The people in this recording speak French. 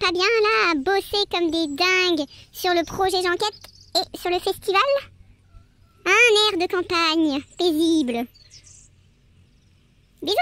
pas bien là à bosser comme des dingues sur le projet J'enquête et sur le festival Un air de campagne, paisible. Bisous